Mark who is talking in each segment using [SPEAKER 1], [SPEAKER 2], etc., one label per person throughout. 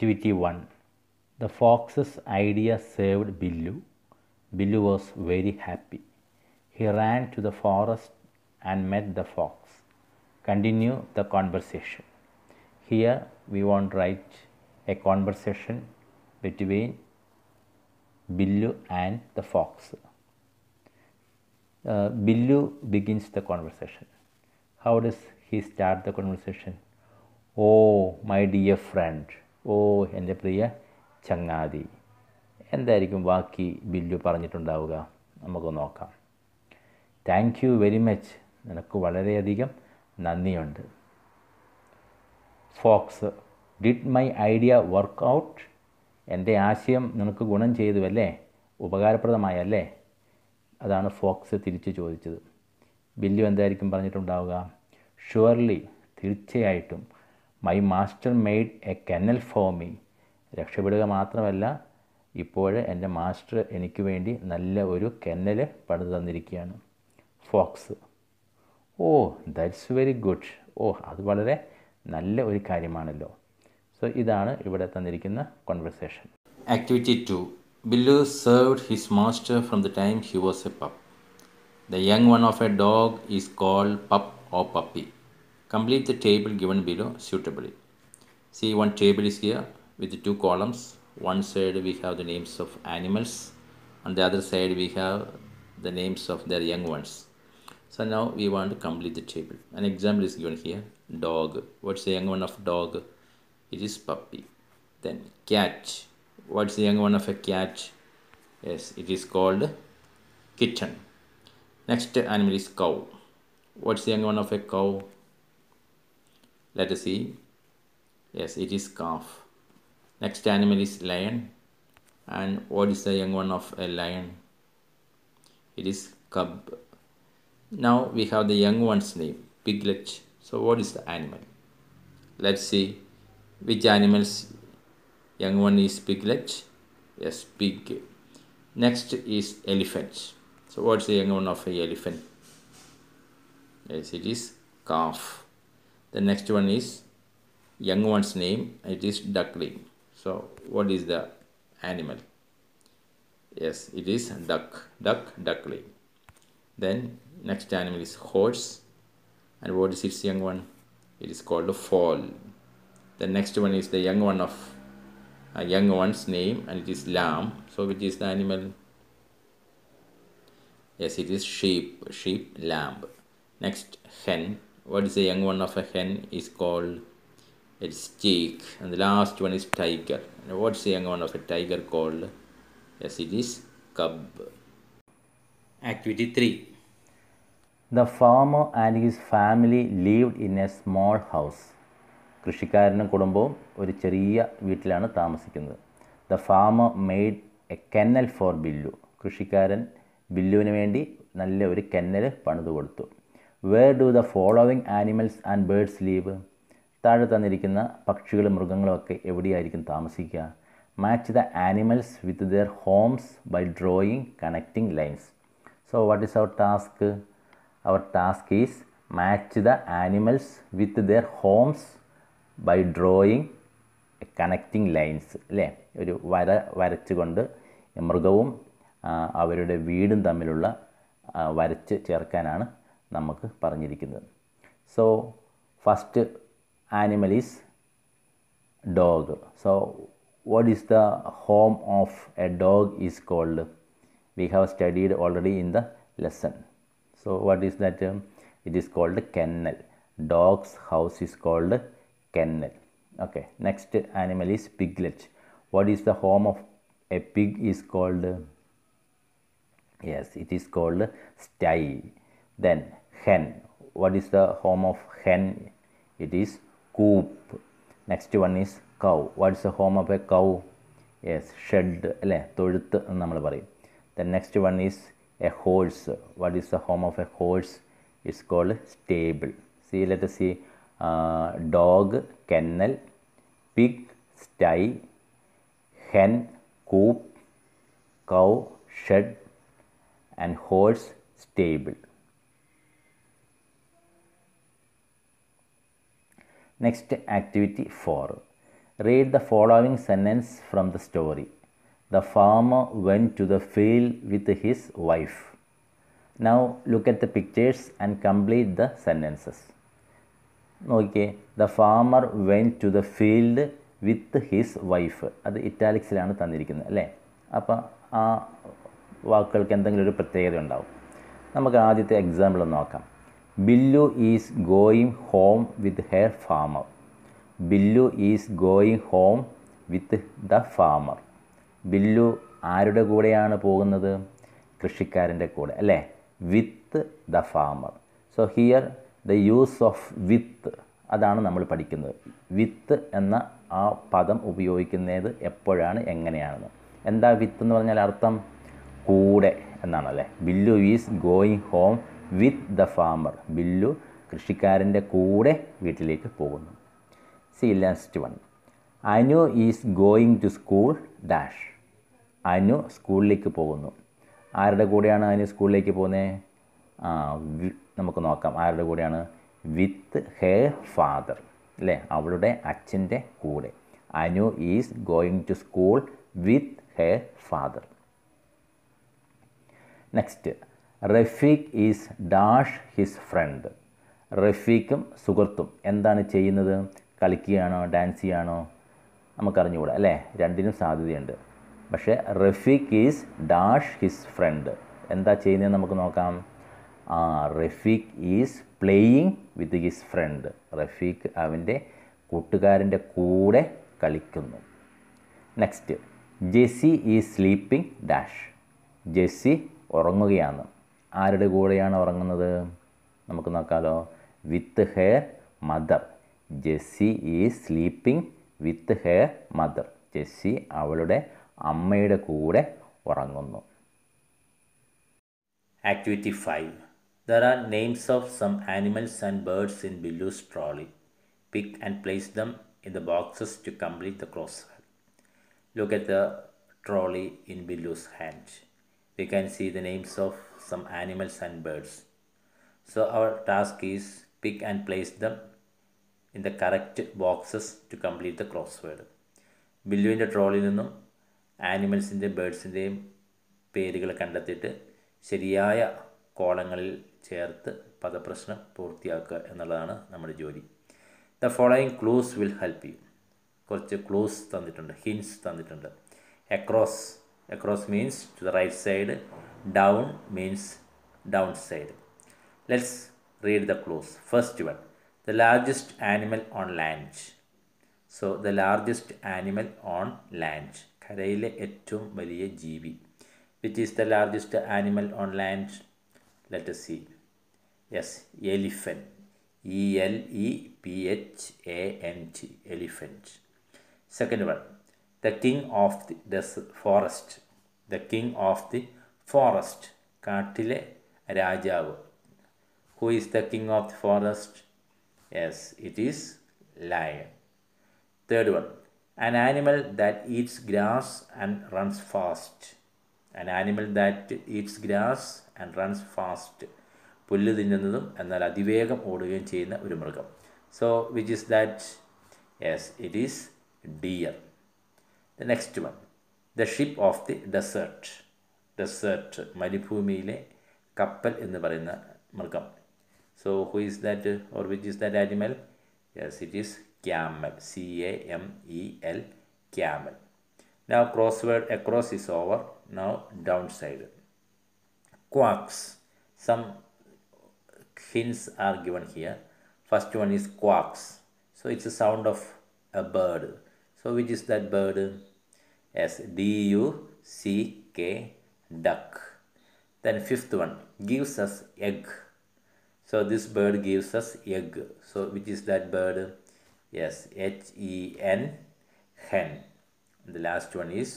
[SPEAKER 1] Activity 1 The fox's idea saved Billu. Billu was very happy. He ran to the forest and met the fox. Continue the conversation. Here we want to write a conversation between Billu and the fox. Uh, Billu begins the conversation. How does he start the conversation? Oh, my dear friend. ഓ എൻ്റെ പ്രിയ ചങ്ങാതി എന്തായിരിക്കും ബാക്കി ബില്ലു പറഞ്ഞിട്ടുണ്ടാവുക നമുക്ക് നോക്കാം thank you very much നിനക്ക് വളരെയധികം നന്ദിയുണ്ട് fox did my idea work out എൻ്റെ ആശയം നിനക്ക് ഗുണം ചെയ്തു അല്ലേ ഉപകാരപ്രദമായല്ലേ അതാണ് ഫോക്സ് തിരിച്ചു ചോദിച്ചത് ബില്ലു എന്തായിരിക്കും പറഞ്ഞിട്ടുണ്ടാവുക ഷുവർലി തീർച്ചയായിട്ടും my master made a kennel for me രക്ഷപ്പെടുക മാത്രമല്ല ഇപ്പോൾ എൻ്റെ മാസ്റ്റർ എനിക്ക് വേണ്ടി നല്ല ഒരു കെന്നൽ പണിത് തന്നിരിക്കുകയാണ് fox oh that's very good oh അത് വളരെ നല്ല ഒരു കാര്യമാണല്ലോ സോ ഇതാണ് ഇവിടെ തന്നിരിക്കുന്ന conversation activity two Billu served his master from the time he was a pup the young one of a dog is called pup oh puppy Complete the table given below suitably. See one table is here with two columns. One side we have the names of animals. On the other side we have the names of their young ones. So now we want to complete the table. An example is given here. Dog. What's the young one of dog? It is puppy. Then cat. What's the young one of a cat? Yes, it is called kitten. Next animal is cow. What's the young one of a cow? let us see yes it is calf next animal is lion and what is the young one of a lion it is cub now we have the young one's name piglet so what is the animal let's see which animals young one is piglet yes pig next is elephant so what's the young one of a elephant yes it is calf the next one is young one's name it is duckling so what is the animal yes it is duck duck duckling then next animal is horse and what is its young one it is called a foal the next one is the young one of a young one's name and it is lamb so which is the animal yes it is sheep sheep lamb next hen what is the young one of a hen is called its chick and the last one is tiger and what is young one of a tiger called yes it is cub activity 3 the farmer and his family lived in a small house കൃഷിക്കാരനും കുടുംബവും ഒരു ചെറിയ വീട്ടിലാണ് താമസിക്കുന്നത് the farmer made a kennel for Billu കൃഷിക്കാരൻ ബില്ലുവിന് വേണ്ടി നല്ല ഒരു കെന്നൽ പണിതു കൊടുത്തു where do the following animals and birds live താഴെ തന്നിരിക്കുന്ന പക്ഷികളും മൃഗങ്ങളും ഒക്കെ എവിടെയായിരിക്കും താമസിക്കുക match the animals with their homes by drawing connecting lines so what is our task our task is match the animals with their homes by drawing connecting lines അല്ലേ ഒരു വര വരച്ചുകൊണ്ട് മൃഗവും അവരുടെ വീടും തമ്മിലുള്ള വരച്ച് ചേർക്കാനാണ് നമുക്ക് പറഞ്ഞിരിക്കുന്നത് so first animal is dog so what is the home of a dog is called we have studied already in the lesson so what is that it is called kennel dog's house is called kennel okay next animal is piglet what is the home of a pig is called yes it is called sty then hen. What is the home of hen? It is coop. Next one is cow. What is the home of a cow? Yes, shed. The next one is a horse. What is the home of a horse? It's called stable. See, let us see. Uh, dog, kennel, pig, sty, hen, coop, cow, shed, and horse, stable. Next activity four read the following sentence from the story the farmer went to the field with his wife now look at the pictures and complete the sentences നോക്കിയേ the farmer went to the field with his wife അത് ഇറ്റാലിക്സിലാണ് തന്നിരിക്കുന്നത് അല്ലേ അപ്പോൾ ആ വാക്കുകൾക്ക് എന്തെങ്കിലും ഒരു പ്രത്യേകത ഉണ്ടാവും നമുക്ക് ആദ്യത്തെ എക്സാമ്പിൾ നോക്കാം Billu is going home with her farmer Billu is going home with the farmer Billu ആരുടെ കൂടെയാണ് പോകുന്നത് കൃഷിക്കാരൻ്റെ കൂടെ അല്ലേ with the farmer so here the use of with അതാണ് നമ്മൾ പഠിക്കുന്നത് വിത്ത് എന്ന ആ പദം ഉപയോഗിക്കുന്നത് എപ്പോഴാണ് എങ്ങനെയാണെന്ന് എന്താ വിത്ത് എന്ന് പറഞ്ഞാൽ അർത്ഥം കൂടെ എന്നാണല്ലേ Billu is going home with the farmer Billu കൃഷിക്കാരൻ്റെ കൂടെ വീട്ടിലേക്ക് പോകുന്നു see last one Anu is going to school dash Anu സ്കൂളിലേക്ക് പോകുന്നു ആരുടെ കൂടെയാണ് അനു സ്കൂളിലേക്ക് പോകുന്നത് നമുക്ക് നോക്കാം ആരുടെ കൂടെയാണ് വിത്ത് ഹേ ഫാദർ അല്ലേ അവളുടെ അച്ഛൻ്റെ കൂടെ Anu is going to school with her father next Rafeeq is dash his friend റഫീഖും സുഹൃത്തും എന്താണ് ചെയ്യുന്നത് കളിക്കുകയാണോ ഡാൻസ് ചെയ്യുകയാണോ നമുക്കറിഞ്ഞുകൂടാ അല്ലേ രണ്ടിനും സാധ്യതയുണ്ട് പക്ഷേ Rafeeq is dash his friend എന്താ ചെയ്യുന്നതെന്ന് നമുക്ക് നോക്കാം ആ Rafeeq is playing with his friend Rafeeq അവൻ്റെ കൂട്ടുകാരൻ്റെ കൂടെ കളിക്കുന്നു next Jessie is sleeping dash Jessie ഉറങ്ങുകയാണ് ആരുടെ കൂടെയാണ് ഉറങ്ങുന്നത് നമുക്ക് നോക്കാമല്ലോ with her mother Jessie is sleeping with her mother Jessie അവളുടെ അമ്മയുടെ കൂടെ ഉറങ്ങുന്നു activity five there are names of some animals and birds in Billu's trolley pick and place them in the boxes to complete the cross look at the trolley in Billu's hand we can see the names of some animals and birds. So our task is pick and place them in the correct boxes to complete the crossword. ബില്ലുവിൻ്റെ ട്രോളിൽ നിന്നും ആനിമൽസിൻ്റെയും ബേഡ്സിൻ്റെയും പേരുകൾ കണ്ടെത്തിയിട്ട് ശരിയായ കോളങ്ങളിൽ ചേർത്ത് പദപ്രശ്നം പൂർത്തിയാക്കുക എന്നുള്ളതാണ് നമ്മുടെ ജോലി the following clues will help you കുറച്ച് ക്ലൂസ് തന്നിട്ടുണ്ട് ഹിൻസ് തന്നിട്ടുണ്ട് across across means to the right side down means downside let's read the clues first one the largest animal on land so the largest animal on land കരയിലെ ഏറ്റവും വലിയ ജീവി which is the largest animal on land. Let us see. Yes, elephant. E l e p h a n t. Elephant. Second one. The king of the dense forest the king of the forest കാട്ടിലെ രാജാവ് who is the king of the forest yes it is lion third one an animal that eats grass and runs fast an animal that eats grass and runs fast പുല്ല് തിന്നുന്നതും എന്നാൽ അതിവേഗം ഓടുകയും ചെയ്യുന്ന ഒരു മൃഗം so which is that yes it is deer The next one, the ship of the desert. Desert, Maripumile, Kappal in the Varina, Margam. So, who is that or which is that animal? Yes, it is Camel, C A M E L, Camel. Now, crossword across is over. Now, downside. Quarks. Some hints are given here. First one is quarks. So, it's a sound of a bird. So, which is that bird? as D U C K duck. Then fifth one gives us egg. So this bird gives us egg. So which is that bird? Yes, H E N hen. the last one is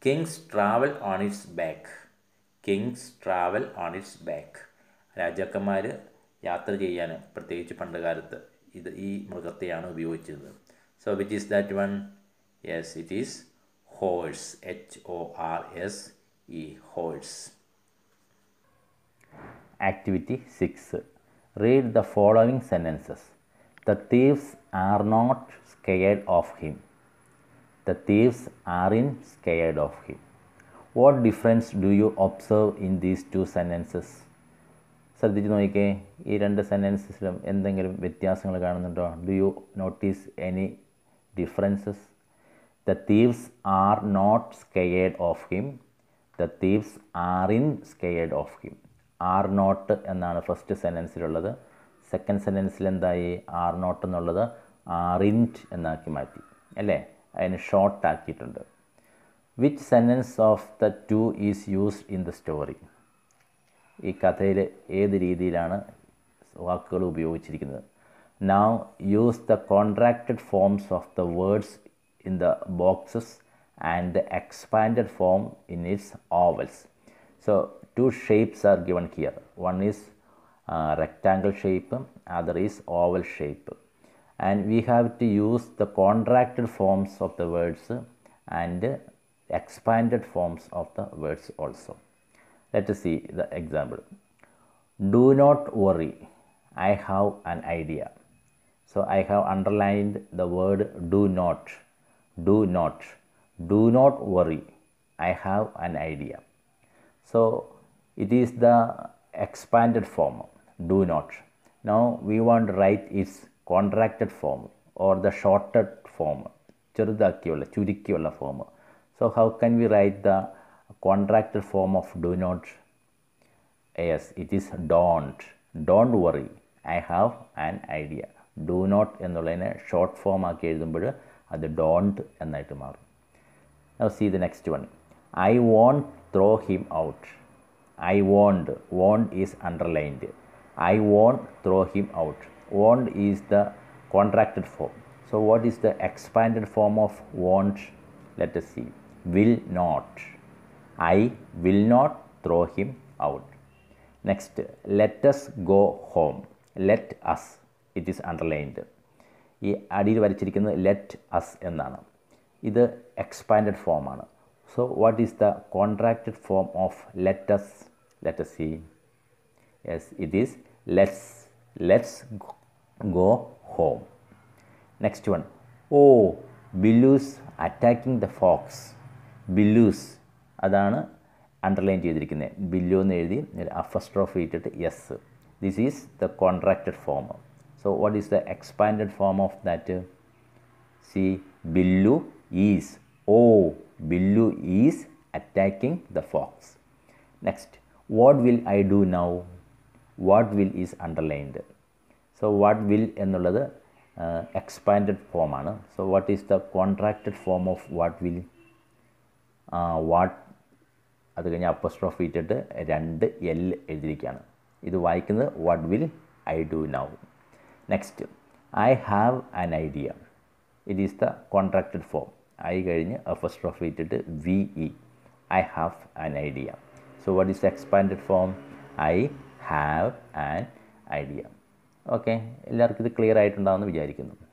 [SPEAKER 1] kings travel on its back. Kings travel on its back. Rajakamar Yatra Jayana Pratech Pandagartha. So which is that one? Yes, it is horse h o r s e horse activity 6 read the following sentences the thieves are not scared of him the thieves aren't scared of him what difference do you observe in these two sentences ശ്രദ്ധിച്ച് നോക്കിക്കേ ഈ രണ്ട് സെൻറ്റൻസസിലും എന്തെങ്കിലും വ്യത്യാസങ്ങൾ കാണുന്നുണ്ടോ do you notice any differences the thieves are not scared of him the thieves aren't scared of him are not എന്നാണ് first സെൻറ്റൻസിലുള്ളത് second സെൻറ്റൻസിൽ എന്തായി ആർ നോട്ട് എന്നുള്ളത് ആർ ഇൻറ്റ് എന്നാക്കി മാറ്റി അല്ലേ അതിന് ഷോർട്ട് ആക്കിയിട്ടുണ്ട് which sentence of the two is used in the story ഈ കഥയിൽ ഏത് രീതിയിലാണ് വാക്കുകൾ ഉപയോഗിച്ചിരിക്കുന്നത് now use the contracted forms of the words in the boxes and the expanded form in its ovals. So, two shapes are given here one is uh, rectangle shape other is oval shape and we have to use the contracted forms of the words and expanded forms of the words also. Let us see the example. Do not worry, I have an idea. So, I have underlined the word do not do not do not worry i have an idea so it is the expanded form do not now we want to write its contracted form or the shorter form ചെറുതാക്കിയുള്ള form so how can we write the contracted form of do not yes it is don't don't worry i have an idea do not എന്നുള്ളതിനെ short form ആക്കി എഴുതുമ്പോൾ അത് don't എന്നായിട്ട് മാറും see the next one I won't throw him out I won't won't is underlined I won't throw him out won't is the contracted form so what is the expanded form of won't let see will not I will not throw him out next let's go home let us it is underlined ഈ അടിയിൽ വരച്ചിരിക്കുന്നത് let us എന്നാണ് ഇത് expanded ഫോമാണ് so what is the contracted form of let us let s see yes it is let's let's go home next one oh Billu's attacking the fox Billu's അതാണ് underline ചെയ്തിരിക്കുന്നത് ബില്ലു എന്ന് എഴുതി ഒരു അഫസ്ട്രോഫ് ഇട്ടിട്ട് yes this is the contracted form So, what is the expanded form of that? See, Billu is, oh, Billu is attacking the fox. Next, what will I do now? What will is underlined. So, what will എന്നുള്ളത് expand form ആണ് so what is the contracted form of what will what? അത് കഴിഞ്ഞ് അപ്പസ്ട്രോഫ് ഇട്ടിട്ട് രണ്ട് L എഴുതിയിരിക്കുകയാണ് ഇത് വായിക്കുന്നത് what will I do now next I have an idea it is the contracted form I കഴിഞ്ഞ് എഫസ്ട്രോഫ് ഇട്ടിട്ട് V E I have an idea so what is expanded form I have an idea okay എല്ലാവർക്കും ഇത് clear ആയിട്ടുണ്ടാകുമെന്ന് വിചാരിക്കുന്നു